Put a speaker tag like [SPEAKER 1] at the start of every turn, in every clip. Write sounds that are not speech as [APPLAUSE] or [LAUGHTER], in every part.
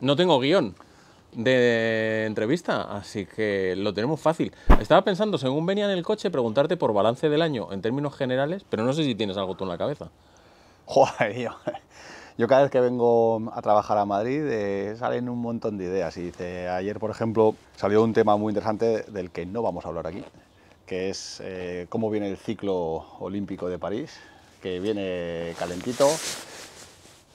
[SPEAKER 1] No tengo guión de entrevista, así que lo tenemos fácil. Estaba pensando, según venía en el coche, preguntarte por balance del año en términos generales, pero no sé si tienes algo tú en la cabeza.
[SPEAKER 2] Joder, tío. Yo cada vez que vengo a trabajar a Madrid eh, salen un montón de ideas. Y ayer, por ejemplo, salió un tema muy interesante del que no vamos a hablar aquí, que es eh, cómo viene el ciclo olímpico de París, que viene calentito,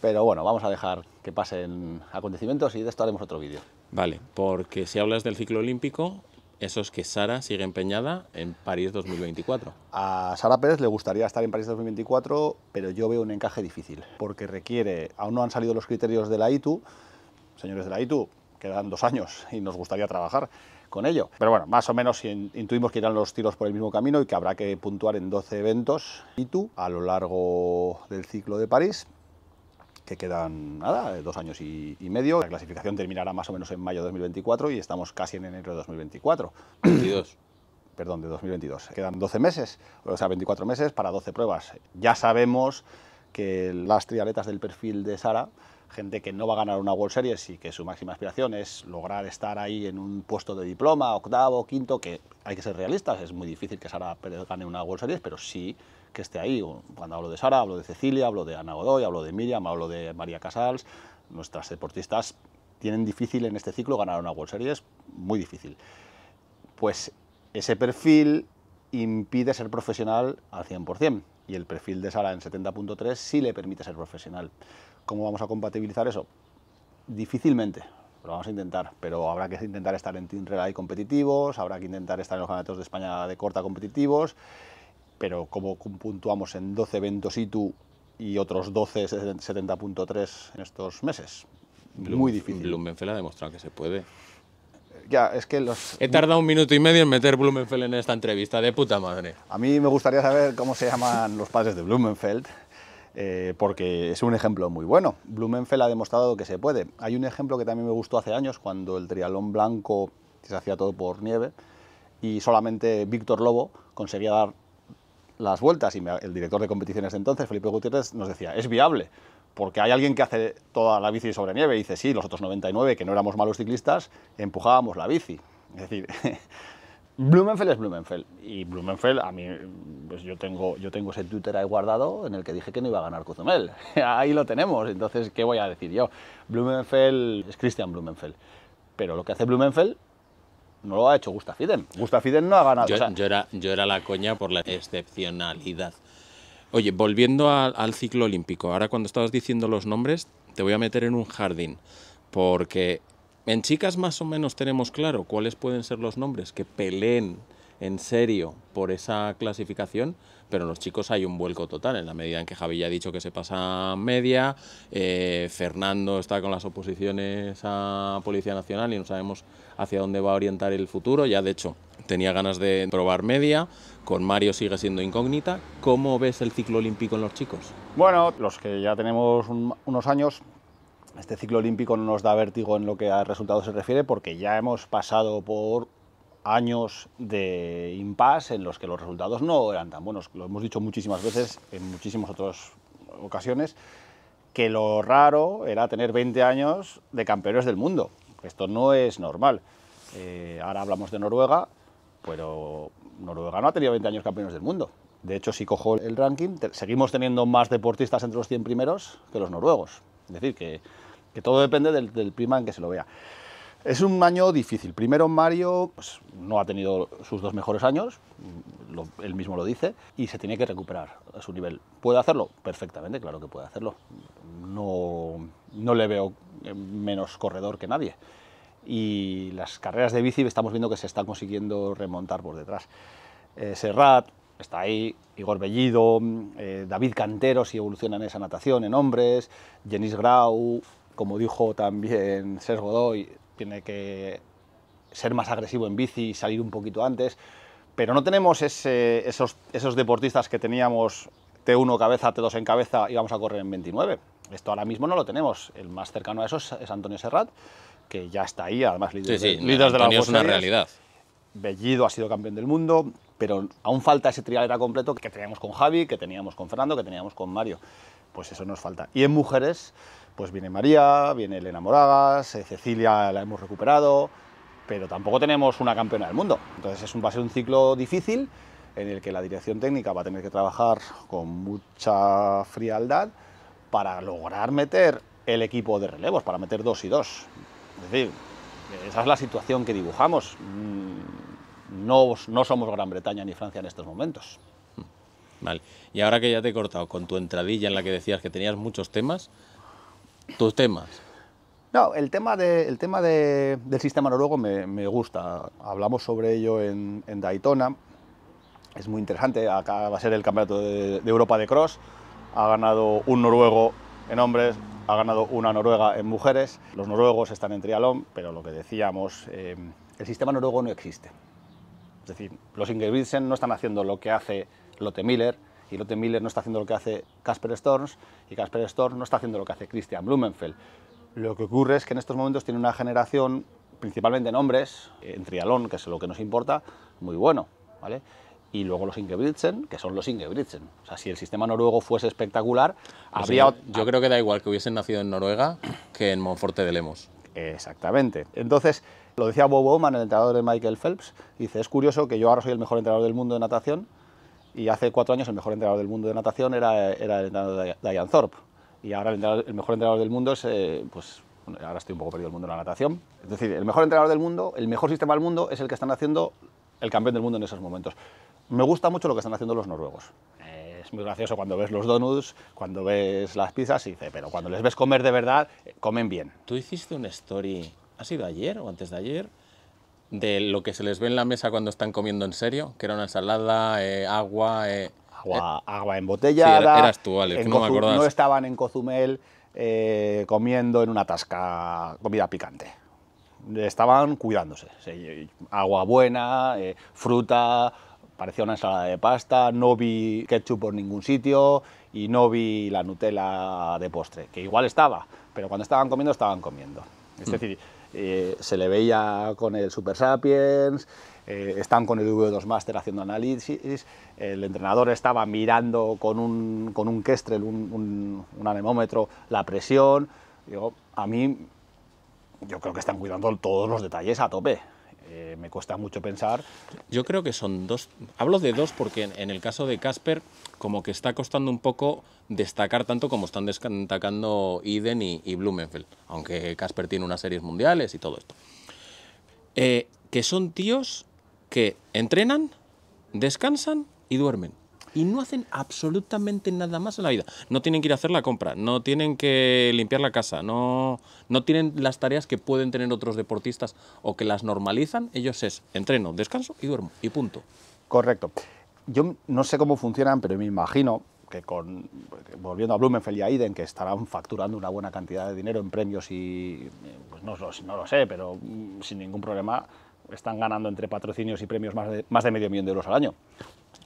[SPEAKER 2] pero bueno, vamos a dejar que pasen acontecimientos y de esto haremos otro vídeo.
[SPEAKER 1] Vale, porque si hablas del ciclo olímpico, eso es que Sara sigue empeñada en París 2024.
[SPEAKER 2] A Sara Pérez le gustaría estar en París 2024, pero yo veo un encaje difícil, porque requiere, aún no han salido los criterios de la ITU, señores de la ITU, quedan dos años y nos gustaría trabajar con ello. Pero bueno, más o menos intuimos que irán los tiros por el mismo camino y que habrá que puntuar en 12 eventos ITU a lo largo del ciclo de París que quedan nada, dos años y, medio. La clasificación terminará más o menos en mayo de 2024 y estamos casi en enero de 2024. [CLEARS THROAT] Perdón, de 2022. Quedan 12 meses, o sea, 24 meses para 12 pruebas. Ya sabemos que las trialetas del perfil de Sara, gente que no va a ganar una World Series y que su máxima aspiración es lograr estar ahí en un puesto de diploma, octavo, quinto, que hay que ser realistas, es muy difícil que Sara gane una World Series, pero sí que esté ahí. Cuando hablo de Sara, hablo de Cecilia, hablo de Ana Godoy, hablo de Miriam, hablo de María Casals. Nuestras deportistas tienen difícil en este ciclo ganar una World Series, muy difícil. Pues ese perfil impide ser profesional al 100%, y el perfil de Sara en 70.3 sí le permite ser profesional. ¿Cómo vamos a compatibilizar eso? Difícilmente, lo vamos a intentar, pero habrá que intentar estar en Team Relay competitivos, habrá que intentar estar en los campeonatos de España de corta competitivos, pero como puntuamos en 12 eventos ITU y otros 12 70.3 en estos meses?
[SPEAKER 1] Muy difícil.
[SPEAKER 2] Blumenfeld ha demostrado que se puede. Ya, es que los... He tardado un minuto y medio en meter Blumenfeld en esta entrevista,
[SPEAKER 1] de puta madre.
[SPEAKER 2] A mí me gustaría saber cómo se llaman los padres de Blumenfeld, eh, porque es un ejemplo muy bueno. Blumenfeld ha demostrado que se puede. Hay un ejemplo que también me gustó hace años, cuando el trialón blanco se hacía todo por nieve, y solamente Víctor Lobo conseguía dar las vueltas y el director de competiciones entonces, Felipe Gutiérrez, nos decía, es viable, porque hay alguien que hace toda la bici sobre nieve y dice, sí, los otros 99, que no éramos malos ciclistas, empujábamos la bici. Es decir, [LAUGHS] Blumenfeld es Blumenfeld. Y Blumenfeld, a mí, pues yo tengo, yo tengo ese Twitter ahí guardado en el que dije que no iba a ganar Cozumel. [LAUGHS] ahí lo tenemos, entonces, ¿qué voy a decir yo? Blumenfeld es Christian Blumenfeld. Pero lo que hace Blumenfeld no lo ha hecho Gustav gusta Gustav no ha ganado. Yo, yo, era,
[SPEAKER 1] yo era la coña por la excepcionalidad.
[SPEAKER 2] Oye, volviendo al ciclo olímpico,
[SPEAKER 1] ahora cuando estabas diciendo los nombres, te voy a meter en un jardín, porque en chicas más o menos tenemos claro cuáles pueden ser los nombres que peleen en serio por esa clasificación, pero en los chicos hay un vuelco total, en la medida en que Javi ya ha dicho que se pasa media, eh, Fernando está con las oposiciones a Policía Nacional y no sabemos hacia dónde va a orientar el futuro, ya de hecho tenía ganas de probar media, con Mario sigue siendo incógnita, ¿cómo ves el ciclo olímpico en los chicos?
[SPEAKER 2] Bueno, los que ya tenemos unos años, este ciclo olímpico no nos da vértigo en lo que a resultados se refiere porque ya hemos pasado por años de impasse en los que los resultados no eran tan buenos. Lo hemos dicho muchísimas veces, en muchísimas otras ocasiones, que lo raro era tener 20 años de campeones del mundo. Esto no es normal. Eh, ahora hablamos de Noruega, pero Noruega no ha tenido 20 años campeones del mundo. De hecho, si cojo el ranking, seguimos teniendo más deportistas entre los 100 primeros que los noruegos. Es decir, que, todo depende del, del prima en que se lo vea. Es un año difícil. Primero Mario pues, no ha tenido sus dos mejores años, él mismo lo dice, y se tiene que recuperar a su nivel. ¿Puede hacerlo? Perfectamente, claro que puede hacerlo. No, no le veo eh, menos corredor que nadie. Y las carreras de bici estamos viendo que se está consiguiendo remontar por detrás. Eh, Serrat, está ahí, Igor Bellido, eh, David Cantero, si evoluciona en esa natación en hombres, Jenis Grau, como dijo también Sergio Godoy tiene que ser más agresivo en bici y salir un poquito antes, pero no tenemos esos, esos deportistas que teníamos T1 cabeza, T2 en cabeza y vamos a correr en 29. Esto ahora mismo no lo tenemos. El más cercano a eso es, Antonio Serrat, que ya está ahí, además líder, sí, de, líder de la es una realidad. Bellido ha sido campeón del mundo, pero aún falta ese trialera completo que teníamos con Javi, que teníamos con Fernando, que teníamos con Mario. Pues eso nos falta. Y en mujeres, pues viene María, viene Elena Moragas, eh, Cecilia la hemos recuperado, pero tampoco tenemos una campeona del mundo. Entonces es un, va a ser un ciclo difícil en el que la dirección técnica va a tener que trabajar con mucha frialdad para lograr meter el equipo de relevos, para meter dos y dos. Es decir, esa es la situación que dibujamos. Mm, no, no somos Gran Bretaña ni Francia en estos momentos.
[SPEAKER 1] Vale. Y ahora que ya te he cortado con tu entradilla en la que decías que tenías muchos temas, tus temas.
[SPEAKER 2] No, el tema, de, el tema de, del sistema noruego me, me, gusta. Hablamos sobre ello en, Daytona. Es muy interesante. Acá va a ser el campeonato de, Europa de cross. Ha ganado un noruego en hombres, ha ganado una noruega en mujeres. Los noruegos están en trialón, pero lo que decíamos, eh, el sistema noruego no existe. Es decir, los Ingebrigtsen no están haciendo lo que hace Lotte Miller, y Lotte Miller no está haciendo lo que hace Casper Storms y Casper Storms no está haciendo lo que hace Christian Blumenfeld. Lo que ocurre es que en estos momentos tiene una generación, principalmente en hombres, eh, en trialón, que es lo que nos importa, muy bueno. ¿vale? y luego los Ingebrigtsen, que son los Ingebrigtsen. O sea, si el sistema noruego fuese espectacular, pues habría... Yo, yo creo que da igual que hubiesen nacido en Noruega que en Monforte de Lemos. Exactamente. Entonces, lo decía Bob Bowman, el entrenador de Michael Phelps, dice, es curioso que yo ahora soy el mejor entrenador del mundo de natación, y hace cuatro años el mejor entrenador del mundo de natación era, era el entrenador de Thorpe. Y ahora el, mejor entrenador del mundo es, eh, pues, ahora estoy un poco perdido el mundo de la natación. Es decir, el mejor entrenador del mundo, el mejor sistema del mundo es el que están haciendo el campeón del mundo en esos momentos. Me gusta mucho lo que están haciendo los noruegos. Eh, es muy gracioso cuando ves los donuts, cuando ves las pizzas, y dice, pero cuando les ves comer de verdad, comen bien. Tú hiciste una story, ¿ha sido
[SPEAKER 1] ayer o antes de ayer? de lo que se les ve en la mesa cuando están comiendo en serio, que era una
[SPEAKER 2] ensalada, eh, agua... Eh, agua, eh, agua embotellada. Sí, eras tú, no me No estaban en Cozumel comiendo en una tasca comida picante. Estaban cuidándose. agua buena, fruta, parecía una ensalada de pasta, no vi ketchup por ningún sitio y no vi la Nutella de postre, que igual estaba, pero cuando estaban comiendo, estaban comiendo. Es hmm. decir, eh, se le veía con el Super Sapiens, eh, están con el V2 Master haciendo análisis, el entrenador estaba mirando con un, con un Kestrel, un, un anemómetro, la presión. Yo, a mí, yo creo que están cuidando todos los detalles a tope. Eh, me cuesta mucho pensar.
[SPEAKER 1] Yo creo que son dos, hablo de dos porque en, el caso de Casper como que está costando un poco destacar tanto como están destacando Eden y, Blumenfeld, aunque Casper tiene unas series mundiales y todo esto. Eh, que son tíos que entrenan, descansan y duermen y no hacen absolutamente nada más en la vida. No tienen que ir a hacer la compra, no tienen que limpiar la casa, no, no tienen las tareas que pueden tener otros deportistas o que las normalizan. Ellos es entreno, descanso y duermo y punto.
[SPEAKER 2] Correcto. Yo no sé cómo funcionan, pero me imagino que con, volviendo a Blumenfeld y a que estarán facturando una buena cantidad de dinero en premios y, pues no, no lo sé, pero mm, sin ningún problema, están ganando entre patrocinios y premios más más de medio millón de euros al año.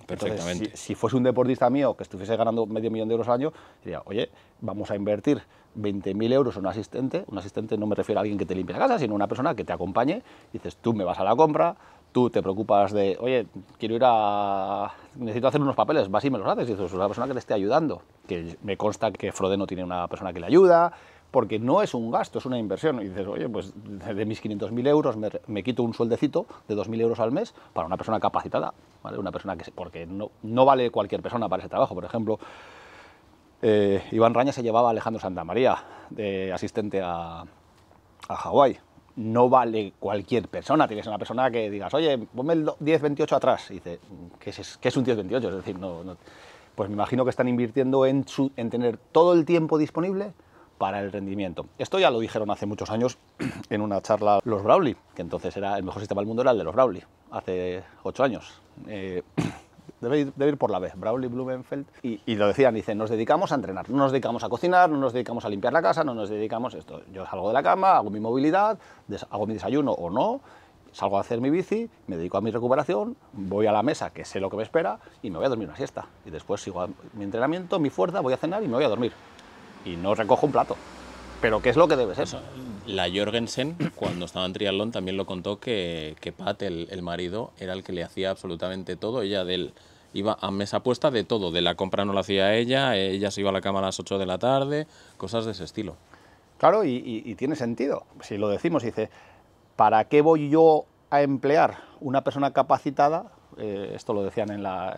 [SPEAKER 2] Perfectamente. si, fuese un deportista mío que estuviese ganando medio millón de euros al año, diría, oye, vamos a invertir 20.000 euros en un asistente. Un asistente no me refiero a alguien que te limpie la casa, sino una persona que te acompañe. Dices, tú me vas a la compra, tú te preocupas de, oye, quiero ir a... necesito hacer unos papeles, vas y me los haces. Dices, pues una persona que te esté ayudando. Que me consta que no tiene una persona que le ayuda, porque no es un gasto, es una inversión. Y dices, oye, pues de mis 500.000 euros me, me, quito un sueldecito de 2.000 euros al mes para una persona capacitada. Una persona que, porque no, no vale cualquier persona para ese trabajo, por ejemplo, eh, Iván Raña se llevaba a Alejandro Santamaría, de asistente a, a Hawái. No vale cualquier persona, tienes una persona que digas, oye, ponme el 1028 atrás. Y dice, ¿qué es, es un 1028? Es decir, no, pues me imagino que están invirtiendo en, su, en tener todo el tiempo disponible para el rendimiento. Esto ya lo dijeron hace muchos años [CLEARS THROAT] en una charla los Brawley, que entonces era el mejor sistema del mundo era el de los Brawley hace ocho años. Eh, [CLEARS THROAT] debe, ir, por la vez, Brauli Blumenfeld. Y, lo decían, dice nos dedicamos a entrenar, no nos dedicamos a cocinar, no nos dedicamos a limpiar la casa, no nos dedicamos esto. Yo salgo de la cama, hago mi movilidad, hago mi desayuno o no, salgo a hacer mi bici, me dedico a mi recuperación, voy a la mesa, que sé lo que me espera, y me voy a dormir una siesta. Y después sigo mi entrenamiento, mi fuerza, voy a cenar y me voy a dormir. Y no recojo un plato. Pero ¿qué es lo que debe ser? Eso, la Jorgensen, cuando estaba
[SPEAKER 1] en triatlón, también lo contó que, Pat, el, marido, era el que le hacía absolutamente todo, ella de Iba a mesa puesta de todo, de la compra no la hacía ella, ella se iba a la cama a las 8 de la
[SPEAKER 2] tarde, cosas de ese estilo. Claro, y, tiene sentido. Si lo decimos, dice, ¿para qué voy yo a emplear una persona capacitada? Eh, esto lo decían en, la,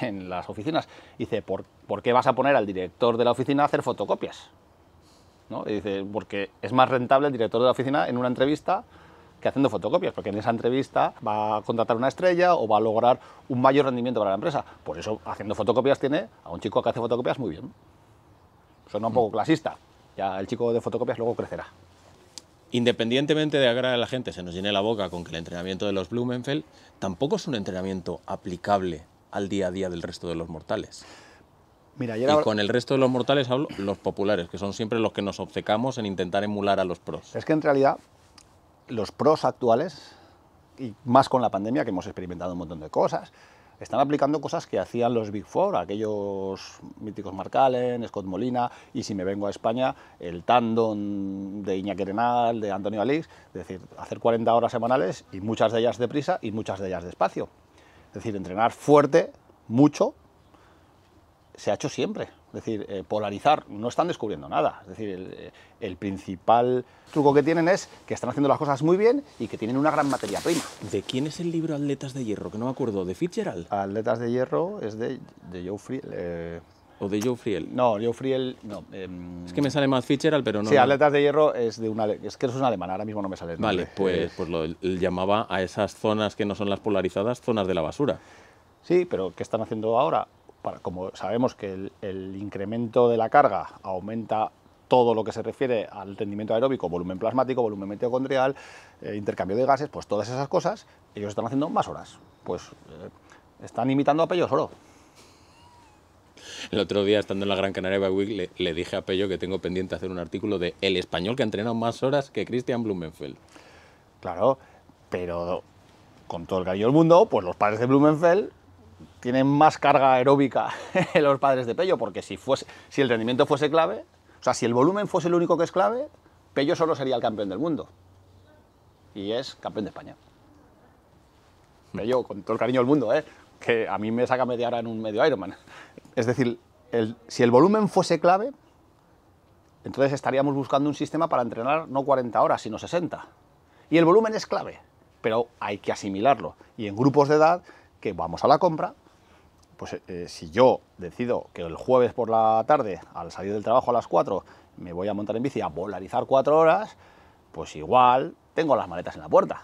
[SPEAKER 2] en, [LAUGHS] las oficinas. Dice, ¿por qué vas a poner al director de la oficina a hacer fotocopias? porque es más rentable el director de la oficina en una entrevista que haciendo fotocopias, porque en esa entrevista va a contratar una estrella o va a lograr un mayor rendimiento para la empresa. Por eso, haciendo fotocopias tiene a un chico que hace fotocopias muy bien. Suena un poco mm. clasista. Ya el chico de fotocopias luego crecerá. Independientemente
[SPEAKER 1] de agradar a la gente, se nos llene la boca con que el entrenamiento de los Blumenfeld tampoco es un entrenamiento aplicable al día a día del resto de los mortales
[SPEAKER 2] y con el
[SPEAKER 1] resto de los mortales hablo los populares, que son siempre los que nos obcecamos en intentar emular a los pros.
[SPEAKER 2] Es que en realidad los pros actuales, y más con la pandemia que hemos experimentado un montón de cosas, están aplicando cosas que hacían los Big Four, aquellos míticos Marcalen, Scott Molina, y si me vengo a España, el Tandon de Iñaki Renal, de Antonio Alix, es decir, hacer 40 horas semanales y muchas de ellas deprisa y muchas de ellas despacio. Es decir, entrenar fuerte, mucho, se ha hecho siempre. Es decir, eh, polarizar, no están descubriendo nada. Es decir, eh, el, principal truco que tienen es que están haciendo las cosas muy bien y que tienen una gran materia prima. ¿De quién es el libro Atletas de Hierro? Que no me acuerdo, ¿de Fitzgerald? Atletas de Hierro es de, de Joe Friel. Eh, ¿O de Joe Friel? No, Joe Friel, no. Em, es que me
[SPEAKER 1] sale más Fitzgerald, pero no. Sí, Atletas
[SPEAKER 2] de Hierro es de una, es que es un alemán, ahora mismo no me sale. Vale, pues,
[SPEAKER 1] pues lo llamaba a esas zonas que no son las polarizadas, zonas de la basura.
[SPEAKER 2] Sí, pero ¿qué están haciendo ahora? como sabemos que el, incremento de la carga aumenta todo lo que se refiere al rendimiento aeróbico, volumen plasmático, volumen mitocondrial, eh, intercambio de gases, pues todas esas cosas, ellos están haciendo más horas. Pues eh, están imitando a Pello solo.
[SPEAKER 1] El otro día, estando en la Gran Canaria de le, dije a Pello que tengo pendiente hacer un artículo de el español que ha entrenado más horas que Christian Blumenfeld.
[SPEAKER 2] Claro, pero con todo el gallo del mundo, pues los padres de Blumenfeld tienen más carga aeróbica [LAUGHS] los padres de Pello, porque si, fuese, si el rendimiento fuese clave, o sea, si el volumen fuese el único que es clave, Pello solo sería el campeón del mundo. Y es campeón de España. Pello, con todo el cariño del mundo, ¿eh? que a mí me saca media hora en un medio Ironman. Es decir, si el volumen fuese clave, entonces estaríamos buscando un sistema para entrenar no 40 horas, sino 60. Y el volumen es clave, pero hay que asimilarlo. Y en grupos de edad que vamos a la compra, pues eh, eh, si yo decido que el jueves por la tarde, al salir del trabajo a las 4, me voy a montar en bici a polarizar 4 horas, pues igual tengo las maletas en la puerta.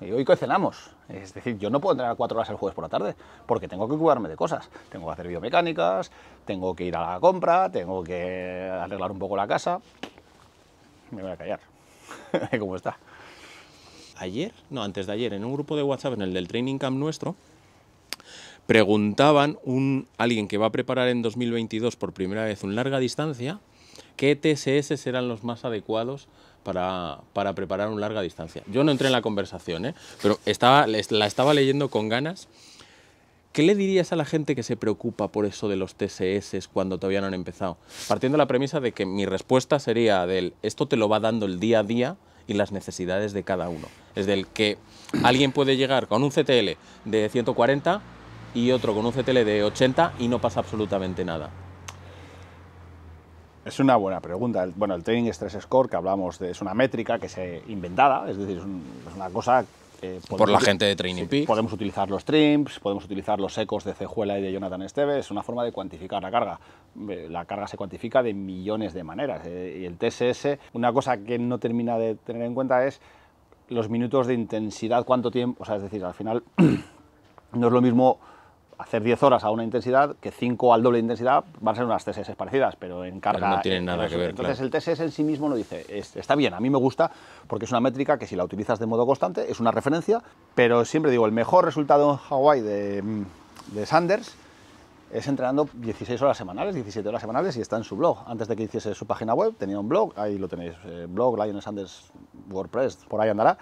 [SPEAKER 2] Y hoy cocenamos. Es decir, yo no puedo a 4 horas el jueves por la tarde, porque tengo que cuidarme de cosas. Tengo que hacer biomecánicas, tengo que ir a la compra, tengo que arreglar un poco la casa. Me voy a callar. [LAUGHS] ¿Cómo está?
[SPEAKER 1] Ayer, no, antes de ayer, en un grupo de WhatsApp, en el del Training Camp nuestro, preguntaban un alguien que va a preparar en 2022 por primera vez un larga distancia, ¿qué TSS serán los más adecuados para, para, preparar un larga distancia? Yo no entré en la conversación, ¿eh? pero estaba, la estaba leyendo con ganas. ¿Qué le dirías a la gente que se preocupa por eso de los TSS cuando todavía no han empezado? Partiendo de la premisa de que mi respuesta sería del esto te lo va dando el día a día y las necesidades de cada uno. Es del que alguien puede llegar con un CTL de 140 y otro con un CTL de 80 y no pasa absolutamente nada?
[SPEAKER 2] Es una buena pregunta. Bueno, el Training Stress Score que hablamos de es una métrica que se inventada, es decir, es, una cosa por la gente de Training Podemos utilizar los trims, podemos utilizar los ecos de Cejuela y de Jonathan Esteves, es una forma de cuantificar la carga. Eh, la carga se cuantifica de millones de maneras. Eh, y el TSS, una cosa que no termina de tener en cuenta es los minutos de intensidad, cuánto tiempo, o sea, es decir, al final [CLEARS THROAT] no es lo mismo hacer 10 horas a una intensidad que 5 al doble intensidad van a ser unas TSS parecidas, pero en carga... No tienen nada que ver, Entonces el TSS en sí mismo lo dice, está bien, a mí me gusta porque es una métrica que si la utilizas de modo constante es una referencia, pero siempre digo, el mejor resultado en Hawái mm, de, Sanders es entrenando 16 horas semanales, 17 horas semanales y está en su blog. Antes de que hiciese su página web tenía un blog, ahí lo tenéis, eh, blog Lion Sanders WordPress, por ahí andará,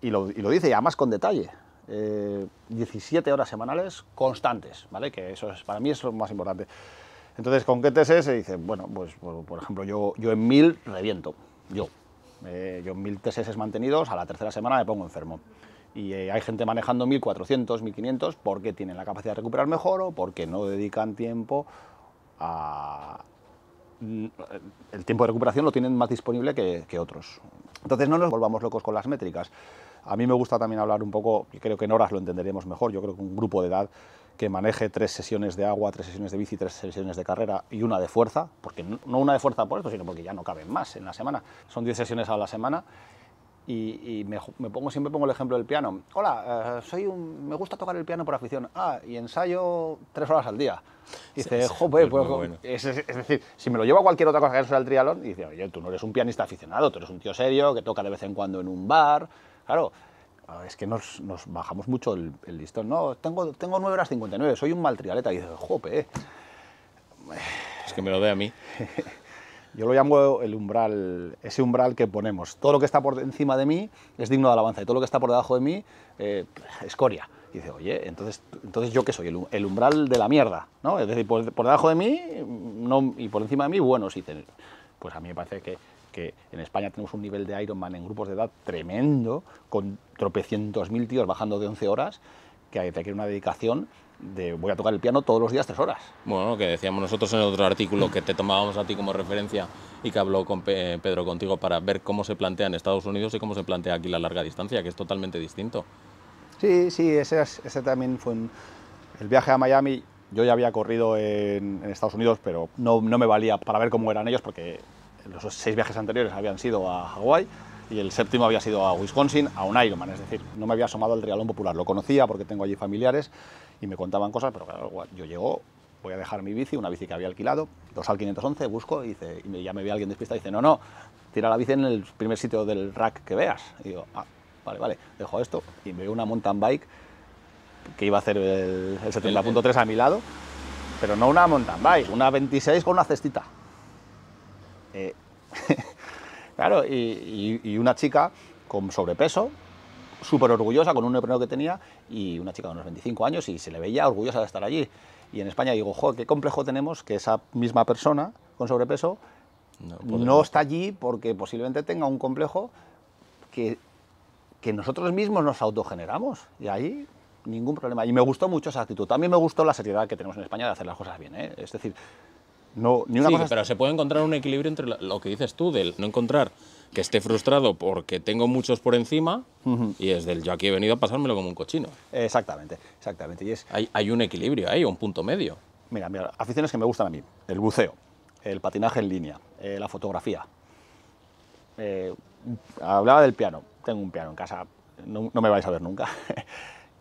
[SPEAKER 2] y lo, y lo dice y además con detalle eh, 17 horas semanales constantes, ¿vale? Que eso es, para mí es lo más importante. Entonces, ¿con qué TSS? se dice? Bueno, pues por, ejemplo, yo, yo en 1000 reviento, yo. Eh, yo en 1000 TSS mantenidos, a la tercera semana me pongo enfermo. Y eh, hay gente manejando 1400, 1500 porque tienen la capacidad de recuperar mejor o porque no dedican tiempo a, el tiempo de recuperación lo tienen más disponible que, que, otros. Entonces no nos volvamos locos con las métricas. A mí me gusta también hablar un poco, y creo que en horas lo entenderemos mejor, yo creo que un grupo de edad que maneje tres sesiones de agua, tres sesiones de bici, tres sesiones de carrera y una de fuerza, porque no una de fuerza por esto, sino porque ya no caben más en la semana. Son 10 sesiones a la semana y, me, pongo, siempre pongo el ejemplo del piano. Hola, eh, soy un, me gusta tocar el piano por afición. Ah, y ensayo tres horas al día. dice, pues es, decir, si me lo llevo a cualquier otra cosa que no sea el triatlón, dice, oye, tú no eres un pianista aficionado, tú eres un tío serio que toca de vez en cuando en un bar, Claro, ah, es que nos, bajamos mucho el, listón. No, tengo, tengo 9 horas 59, soy un mal trialeta. Y dices, jope, Es que me lo dé a mí. [LAUGHS] Yo lo llamo el umbral, ese umbral que ponemos. Todo lo que está por encima de mí es digno de alabanza y todo lo que está por debajo de mí, eh, escoria. Y dice, oye, entonces, entonces yo qué soy, el, umbral de la mierda, ¿no? Es decir, por, debajo de mí no, y por encima de mí, bueno, sí. pues a mí me parece que que en España tenemos un nivel de Ironman en grupos de edad tremendo, con tropecientos mil tíos bajando de 11 horas, que requiere una dedicación de voy a tocar el piano todos los días tres horas.
[SPEAKER 1] Bueno, que decíamos nosotros en el otro artículo que te tomábamos a ti como referencia y que habló con Pedro contigo para ver cómo se plantea en Estados Unidos y cómo se plantea aquí la larga distancia, que es totalmente distinto.
[SPEAKER 2] Sí, sí, ese, ese también fue un, el viaje a Miami. Yo ya había corrido en, en Estados Unidos, pero no, no, me valía para ver cómo eran ellos porque los seis viajes anteriores habían sido a Hawái y el séptimo había sido a Wisconsin, a un Ironman, es decir, no me había asomado al Realón Popular, lo conocía porque tengo allí familiares y me contaban cosas, pero yo llego, voy a dejar mi bici, una bici que había alquilado, dos al 511, busco y, ya me ve alguien despista y dice, no, no, tira la bici en el primer sitio del rack que veas. Y digo, ah, vale, vale, dejo esto y me veo una mountain bike que iba a hacer el, 70.3 a mi lado, pero no una mountain bike, una 26 con una cestita. Eh, [LAUGHS] claro, y, una chica con sobrepeso, súper orgullosa con un emprendedor que tenía, y una chica de unos 25 años y se le veía orgullosa de estar allí. Y en España digo, joder, qué complejo tenemos que esa misma persona con sobrepeso no, está allí porque posiblemente tenga un complejo que, nosotros mismos nos autogeneramos. Y ahí ningún problema. Y me gustó mucho esa actitud. También me gustó la seriedad que tenemos en España de hacer las cosas bien. ¿eh? Es decir, no, sí, pero
[SPEAKER 1] se puede encontrar un equilibrio entre lo que dices tú, del no encontrar que esté frustrado porque tengo muchos por encima y es del yo aquí he venido a pasármelo como un cochino.
[SPEAKER 2] Exactamente, exactamente. Y es...
[SPEAKER 1] hay, un equilibrio, hay un punto medio.
[SPEAKER 2] Mira, mira, aficiones que me gustan a mí, el buceo, el patinaje en línea, eh, la fotografía. Eh, hablaba del piano, tengo un piano en casa, no, no me vais a ver nunca. [LAUGHS]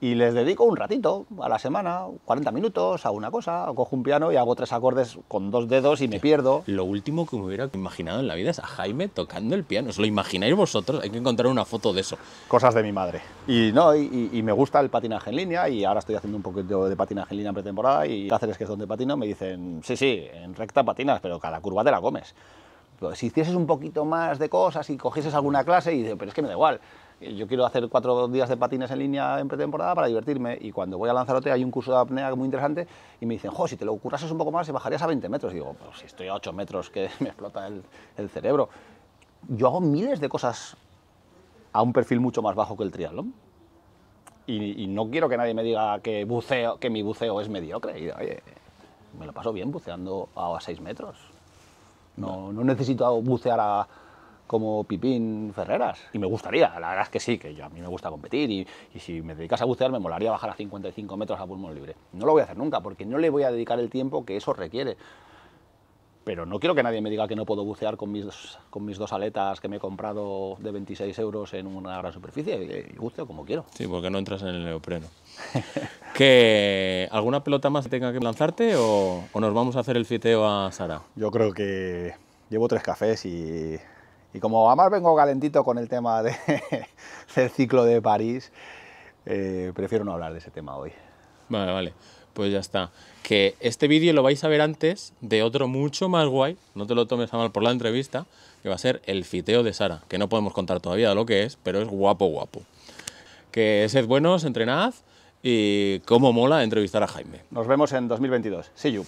[SPEAKER 2] y les dedico un ratito a la semana, 40 minutos, a una cosa, cojo un piano y hago tres acordes con dos dedos y me pierdo. Lo último que me hubiera imaginado en la vida es a Jaime tocando el piano. ¿Os lo imagináis vosotros? Hay que encontrar una foto de eso. Cosas de mi madre. Y no, y, me gusta el patinaje en línea y ahora estoy haciendo un poquito de patinaje en línea pretemporada y Cáceres, que es donde patino, me dicen, sí, sí, en recta patinas, pero cada curva te la comes si hicieses un poquito más de cosas y cogieses alguna clase y dices, pero es que me da igual, eh, yo quiero hacer cuatro días de patines en línea en pretemporada para divertirme y cuando voy a Lanzarote hay un curso de apnea muy interesante y me dicen, jo, si te lo currases un poco más y bajarías a 20 metros. Y digo, pues si estoy a 8 metros que [LAUGHS] me explota el, cerebro. Yo hago miles de cosas a un perfil mucho más bajo que el triatlón. Y, no quiero que nadie me diga que, buceo, que mi buceo es mediocre. Y, oye, me lo paso bien buceando a 6 metros. No, no necesito bucear a, como Pipín Ferreras. Y me gustaría, la verdad es que sí, que yo, a mí me gusta competir y, y si me dedicas a bucear me molaría bajar a 55 metros a pulmón libre. No lo voy a hacer nunca porque no le voy a dedicar el tiempo que eso requiere. Pero no quiero que nadie me diga que no puedo bucear con mis, con mis dos aletas que me he comprado de 26 euros en una gran superficie. Y buceo como quiero.
[SPEAKER 1] Sí, porque no entras en el neopreno. [LAUGHS] ¿Que ¿Alguna pelota más tenga que lanzarte o, o nos vamos a hacer el fiteo a Sara?
[SPEAKER 2] Yo creo que llevo tres cafés y y como además vengo calentito con el tema de, [LAUGHS] del ciclo de París, eh, prefiero no hablar de ese tema hoy.
[SPEAKER 1] Vale, vale. Pues ya está. Que este vídeo lo vais a ver antes de otro mucho más guay, no te lo tomes a mal por la entrevista, que va a ser el fiteo de Sara, que no podemos contar todavía lo que es, pero es guapo, guapo. Que sed buenos, entrenad y cómo mola entrevistar a Jaime. Nos vemos en 2022. See you.